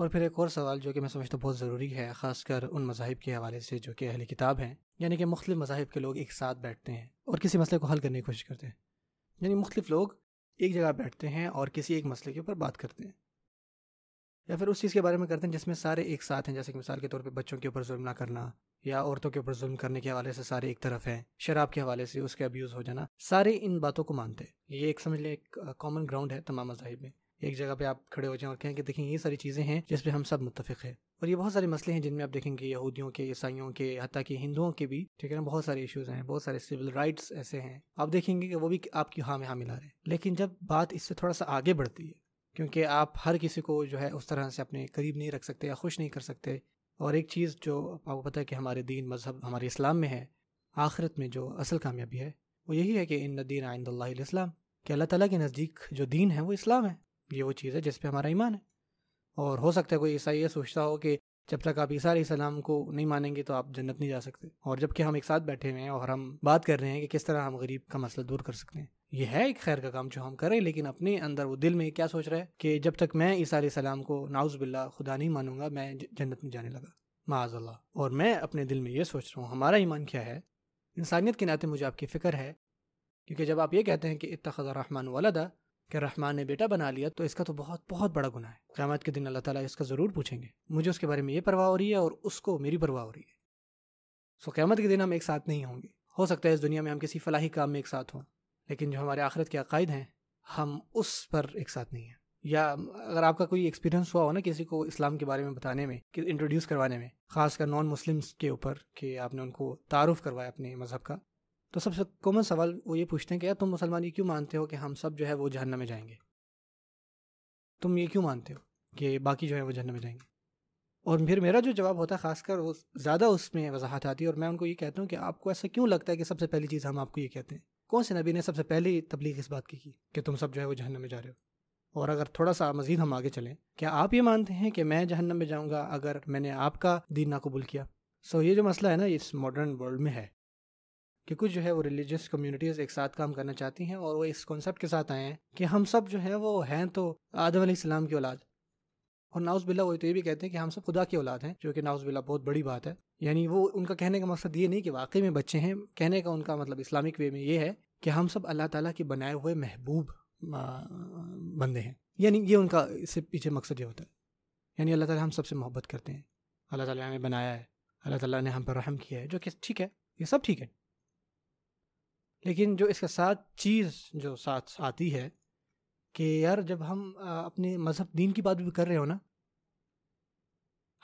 और फिर एक और सवाल जो कि मैं समझता बहुत ज़रूरी है ख़ासकर उन मजाहब के हवाले से जो कि अहल किताब हैं यानी कि मुख्तु मजाहब के लोग एक साथ बैठते हैं और किसी मसले को हल करने की कोशिश करते हैं यानी मुख्तफ लोग एक जगह बैठते हैं और किसी एक मसले के ऊपर बात करते हैं या फिर उस चीज़ के बारे में करते हैं जिसमें सारे एक साथ हैं जैसे कि मिसाल के तौर पर बच्चों के ऊपर जुल्म ना करना या औरतों के ऊपर जुल्म करने के हवाले से सारे एक तरफ हैं शराब के हवाले से उसके अब्यूज़ हो जाना सारे इन बातों को मानते हैं ये एक समझ लें एक कॉमन ग्राउंड है तमाम मजाहब में एक जगह पे आप खड़े हो जाएं और कहें कि देखें ये सारी चीज़ें हैं जिस पर हम सब मुतफ़िक हैं और ये बहुत सारे मसले हैं जिनमें आप देखेंगे यहूदियों के ईसाइयों के हती कि हिंदुओं के भी ठीक है ना बहुत सारे इश्यूज़ हैं बहुत सारे सिविल राइट्स ऐसे हैं आप देखेंगे कि वो भी आपकी हाँ में हाँ मिला रहे हैं लेकिन जब बात इससे थोड़ा सा आगे बढ़ती है क्योंकि आप हर किसी को जो है उस तरह से अपने करीब नहीं रख सकते या खुश नहीं कर सकते और एक चीज़ जो आपको पता है कि हमारे दीन मजहब हमारे इस्लाम में है आखिरत में जो असल कामयाबी है वो यही है कि इन दीन इस्लाम कि अल्लाह ताला के नज़दीक जो दीन है वो इस्लाम है ये वो चीज़ है जिस पर हमारा ईमान है और हो सकता है कोई ईसा ये सोचता हो कि जब तक आप ईसा सलाम को नहीं मानेंगे तो आप जन्नत नहीं जा सकते और जबकि हम एक साथ बैठे हुए हैं और हम बात कर रहे हैं कि किस तरह हम गरीब का मसला दूर कर सकते हैं ये है एक खैर का काम जो हम करें लेकिन अपने अंदर वो दिल में क्या सोच रहा है कि जब तक मैं ईसा सलाम को नाउज बिल्ला खुदा नहीं मानूंगा मैं जन्नत में जाने लगा माजल्ला और मैं अपने दिल में ये सोच रहा हूँ हमारा ईमान क्या है इंसानियत के नाते मुझे आपकी फ़िक्र है क्योंकि जब आप ये कहते हैं कि इतखा रहमान वालदा कि रहमान ने बेटा बना लिया तो इसका तो बहुत बहुत बड़ा गुना है क़्यामत के दिन अल्लाह ताला इसका ज़रूर पूछेंगे मुझे उसके बारे में ये परवाह हो रही है और उसको मेरी परवाह हो रही है सो क़्यामत के दिन हम एक साथ नहीं होंगे हो सकता है इस दुनिया में हम किसी फलाही काम में एक साथ हों लेकिन जो हमारे आखिरत के अकायद हैं हम उस पर एक साथ नहीं हैं या अगर आपका कोई एक्सपीरियंस हुआ हो ना किसी को इस्लाम के बारे में बताने में कि इंट्रोड्यूस करवाने में खासकर नॉन मुस्लिम्स के ऊपर कि आपने उनको तारुफ करवाया अपने मज़हब का तो सबसे कॉमन सवाल वो ये पूछते हैं कि यार तुम मुसलमान ये क्यों मानते हो कि हम सब जो है वो जहन्नम में जाएंगे तुम ये क्यों मानते हो कि बाकी जो है वो जहन्नम में जाएंगे और फिर मेरा जो जवाब होता है ख़ासकर वो ज़्यादा उसमें वजाहत आती है और मैं उनको ये कहता हूँ कि आपको ऐसा क्यों लगता है कि सबसे पहली चीज़ हम आपको ये कहते हैं कौन से नबी ने सबसे पहली तबलीग इस बात की की कि तुम सब जो है वो जहन्नम में जा रहे हो और अगर थोड़ा सा मज़ीद हम आगे चलें क्या आप ये मानते हैं कि मैं जहन्नम में जाऊँगा अगर मैंने आपका दीन ना कबूल किया सो ये जो मसला है ना इस मॉडर्न वर्ल्ड में है कि कुछ जो है वो रिलीजियस कम्युनिटीज़ एक साथ काम करना चाहती हैं और वो इस कॉन्सेप्ट के साथ आए हैं कि हम सब जो है वो हैं तो आदम इस्लाम की औलाद और नाउस बिल्ला वो तो ये भी कहते हैं कि हम सब खुदा की औलाद हैं जो कि नाउज बिल्ला बहुत बड़ी बात है यानी वो उनका कहने का मकसद ये नहीं कि वाकई में बच्चे हैं कहने का उनका मतलब इस्लामिक वे में ये है कि हम सब अल्लाह ताला के बनाए हुए महबूब बंदे हैं यानी ये उनका इससे पीछे मकसद ये होता है यानी अल्लाह ताला हम सबसे मोहब्बत करते हैं अल्लाह ताला ने बनाया है अल्लाह ताला ने हम पर रहम किया है जो कि ठीक है ये सब ठीक है लेकिन जो इसके साथ चीज़ जो साथ आती है कि यार जब हम अपने मज़हब दीन की बात भी कर रहे हो ना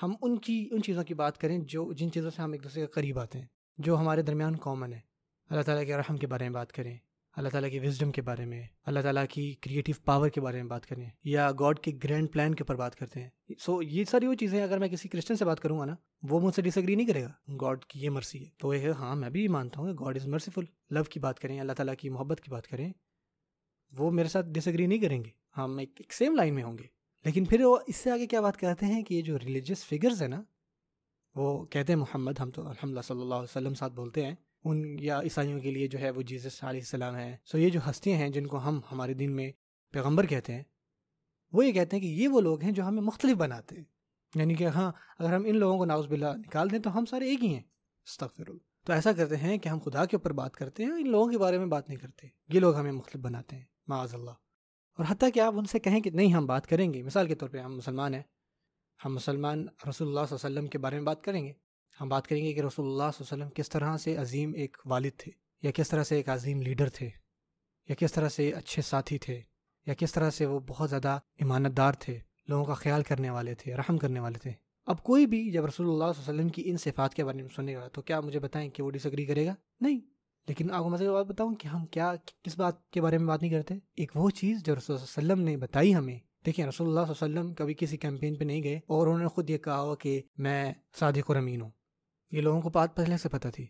हम उनकी उन चीज़ों की बात करें जो जिन चीज़ों से हम एक दूसरे के करीब आते हैं जो हमारे दरमियान कॉमन है अल्लाह ताला के रहम के बारे में बात करें अल्लाह ताला की विजडम के बारे में अल्लाह ताला की क्रिएटिव पावर के बारे में बात करें या गॉड के ग्रैंड प्लान के ऊपर बात करते हैं सो so, ये सारी वो चीज़ें अगर मैं किसी क्रिश्चियन से बात करूँगा ना वो मुझसे डिसग्री नहीं करेगा गॉड की ये मर्सी है तो ये हाँ मैं भी मानता हूँ गॉड इज़ मर्सीफुल लव की बात करें अल्लाह ताला की मोहब्बत की बात करें वो मेरे साथ डिसग्री नहीं करेंगे हम एक, एक सेम लाइन में होंगे लेकिन फिर वो इससे आगे क्या बात करते हैं कि ये जो रिलीजियस फिगर्स हैं ना वो कहते हैं मोहम्मद हम तो अलहमद सल्ला वसलम साथ बोलते हैं उन या ईसाइयों के लिए जो है वो जीसस सलाम है सो ये जो हस्तियाँ हैं जिनको हम हमारे दिन में पैगम्बर कहते हैं वो ये कहते हैं कि ये वो लोग हैं जो हमें मुख्तलिफ बनाते हैं यानी कि हाँ अगर हम इन लोगों को नाउज बिल्ला निकाल दें तो हम सारे एक ही हैं तकफिर तो ऐसा करते हैं कि हम खुदा के ऊपर बात करते हैं इन लोगों के बारे में बात नहीं करते ये लोग हमें मुख्तु बनाते हैं माजल्ला और हती कि आप उनसे कहें कि नहीं हम बात करेंगे मिसाल के तौर पर हम मुसलमान हैं हम मुसलमान रसोल्ला वसम के बारे में बात करेंगे हम बात करेंगे कि रसोल्ला वसम किस तरह से अजीम एक वालिद थे या किस तरह से एक अजीम लीडर थे या किस तरह से अच्छे साथी थे या किस तरह से वो बहुत ज़्यादा ईमानतदार थे लोगों का ख्याल करने वाले थे रहम करने वाले थे अब कोई भी जब रसोल्ला वसलम की इन सिफात के बारे में सुनेगा तो क्या मुझे बताएं कि वो डिसग्री करेगा नहीं लेकिन आपको मजे बात बताऊँ कि हम क्या किस बात के बारे में बात नहीं करते एक वो चीज़ जो रसोल वसम ने बताई हमें देखिए रसोल्ला वसम कभी किसी कैंपेन पर नहीं गए और उन्होंने खुद ये कहा हो कि मैं सादिक और अमीन हूँ ये लोगों को बात पहले से पता थी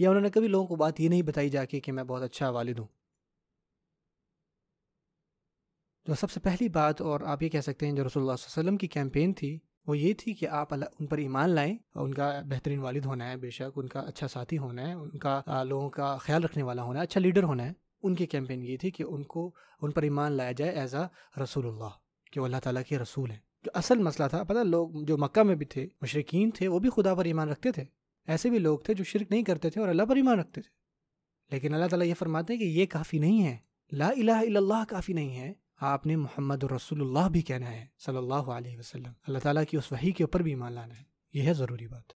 या उन्होंने कभी लोगों को बात ये नहीं बताई जाके कि मैं बहुत अच्छा वालिद हूँ जो सबसे पहली बात और आप ये कह सकते हैं जो रसोल्ला वसलम की कैंपेन थी वो ये थी कि आप उन पर ईमान लाएं और उनका बेहतरीन वालिद होना है बेशक उनका अच्छा साथी होना है उनका लोगों का ख्याल रखने वाला होना है अच्छा लीडर होना है उनकी कैंपेन ये थी कि उनको उन पर ईमान लाया जाए एज आ रसूल कि वो अल्लाह ताला के रसूल हैं जो असल मसला था पता लोग जो मक्का में भी थे मशरकिन थे वो भी खुदा पर ईमान रखते थे ऐसे भी लोग थे जो शिरक नहीं करते थे और अल्लाह पर ईमान रखते थे लेकिन अल्लाह ताला ये फरमाते हैं कि ये काफ़ी नहीं है ला इलाह काफ़ी नहीं है आपने मोहम्मद रसूलुल्लाह भी कहना है सल्लल्लाहु अलैहि वसल्लम अल्लाह ताला की उस वही के ऊपर भी ईमान लाना है यह है ज़रूरी बात